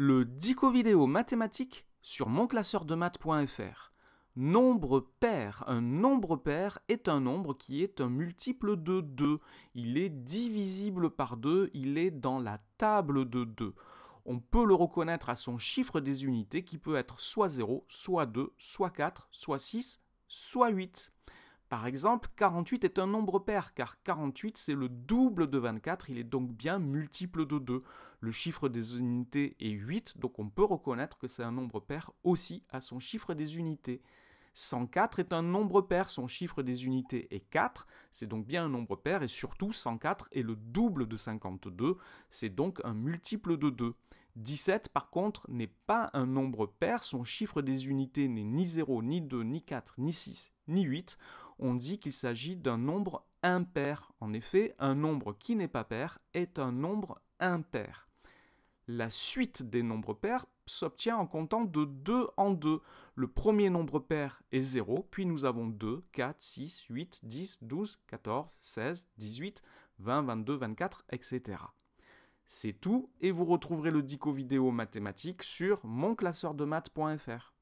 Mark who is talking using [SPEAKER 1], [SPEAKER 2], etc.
[SPEAKER 1] le dico vidéo mathématique sur monclasseurdemath.fr. Nombre pair. Un nombre pair est un nombre qui est un multiple de 2. Il est divisible par 2, il est dans la table de 2. On peut le reconnaître à son chiffre des unités qui peut être soit 0, soit 2, soit 4, soit 6, soit 8. Par exemple, 48 est un nombre pair, car 48 c'est le double de 24, il est donc bien multiple de 2. Le chiffre des unités est 8, donc on peut reconnaître que c'est un nombre pair aussi à son chiffre des unités. 104 est un nombre pair, son chiffre des unités est 4, c'est donc bien un nombre pair, et surtout 104 est le double de 52, c'est donc un multiple de 2. 17 par contre n'est pas un nombre pair, son chiffre des unités n'est ni 0, ni 2, ni 4, ni 6, ni 8 on dit qu'il s'agit d'un nombre impair. En effet, un nombre qui n'est pas pair est un nombre impair. La suite des nombres pairs s'obtient en comptant de 2 en 2. Le premier nombre pair est 0, puis nous avons 2, 4, 6, 8, 10, 12, 14, 16, 18, 20, 22, 24, etc. C'est tout et vous retrouverez le dico vidéo mathématique sur monclasseurdemath.fr.